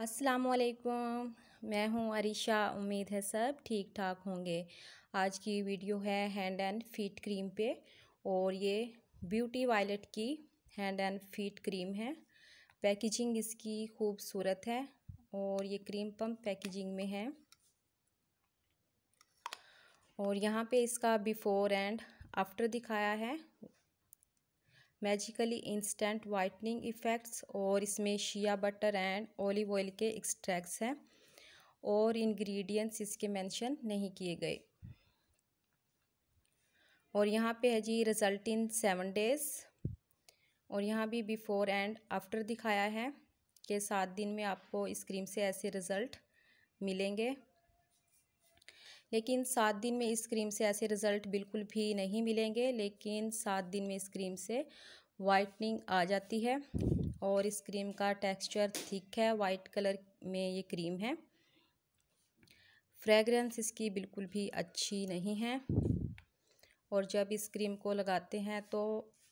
वालेकुम मैं हूं अरीशा उम्मीद है सब ठीक ठाक होंगे आज की वीडियो है हैंड एंड फीट क्रीम पे और ये ब्यूटी वायलेट की हैंड एंड फीट क्रीम है पैकेजिंग इसकी खूबसूरत है और ये क्रीम पम्प पैकेजिंग में है और यहाँ पे इसका बिफ़ोर एंड आफ्टर दिखाया है मैजिकली इंस्टेंट वाइटनिंग इफ़ेक्ट्स और इसमें shea butter and olive oil के एक्सट्रैक्ट्स हैं और इंग्रेडिएंट्स इसके मेंशन नहीं किए गए और यहाँ पे है जी रिज़ल्ट इन सेवन डेज़ और यहाँ भी बिफ़ोर एंड आफ्टर दिखाया है कि सात दिन में आपको इस क्रीम से ऐसे रिज़ल्ट मिलेंगे लेकिन सात दिन में इस क्रीम से ऐसे रिज़ल्ट बिल्कुल भी नहीं मिलेंगे लेकिन सात दिन में इस क्रीम से वाइटनिंग आ जाती है और इस क्रीम का टेक्सचर थिक है वाइट कलर में ये क्रीम है फ्रेगरेंस इसकी बिल्कुल भी अच्छी नहीं है और जब इस क्रीम को लगाते हैं तो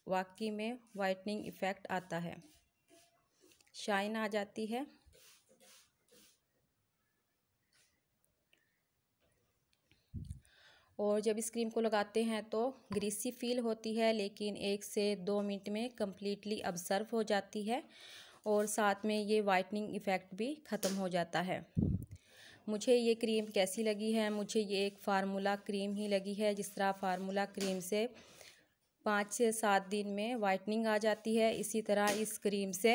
वाकई में वाइटनिंग इफ़ेक्ट आता है शाइन आ जाती है और जब इस क्रीम को लगाते हैं तो ग्रीसी फील होती है लेकिन एक से दो मिनट में कम्प्लीटली अब्ज़र्व हो जाती है और साथ में ये वाइटनिंग इफ़ेक्ट भी ख़त्म हो जाता है मुझे ये क्रीम कैसी लगी है मुझे ये एक फार्मूला क्रीम ही लगी है जिस तरह फार्मूला क्रीम से पाँच से सात दिन में वाइटनिंग आ जाती है इसी तरह इस क्रीम से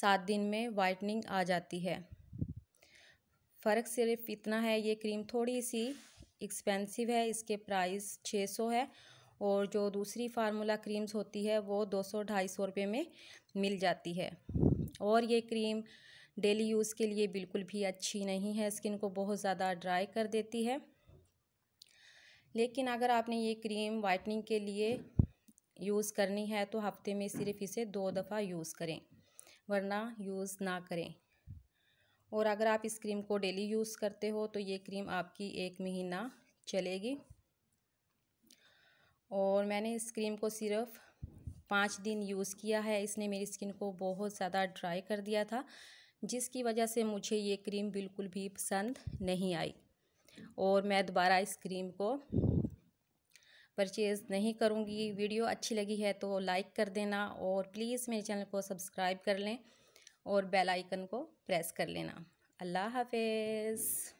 सात दिन में वाइटनिंग आ जाती है फ़र्क सिर्फ इतना है ये क्रीम थोड़ी सी एक्सपेंसिव है इसके प्राइस छः सौ है और जो दूसरी फार्मूला क्रीम्स होती है वो दो सौ ढाई सौ रुपये में मिल जाती है और ये क्रीम डेली यूज़ के लिए बिल्कुल भी अच्छी नहीं है स्किन को बहुत ज़्यादा ड्राई कर देती है लेकिन अगर आपने ये क्रीम वाइटनिंग के लिए यूज़ करनी है तो हफ्ते में सिर्फ इसे दो दफ़ा यूज़ करें वरना यूज़ ना करें और अगर आप इस क्रीम को डेली यूज़ करते हो तो ये क्रीम आपकी एक महीना चलेगी और मैंने इस क्रीम को सिर्फ पाँच दिन यूज़ किया है इसने मेरी स्किन को बहुत ज़्यादा ड्राई कर दिया था जिसकी वजह से मुझे ये क्रीम बिल्कुल भी पसंद नहीं आई और मैं दोबारा इस क्रीम को परचेज़ नहीं करूँगी वीडियो अच्छी लगी है तो लाइक कर देना और प्लीज़ मेरे चैनल को सब्सक्राइब कर लें और बेल आइकन को प्रेस कर लेना अल्लाह हाफिज़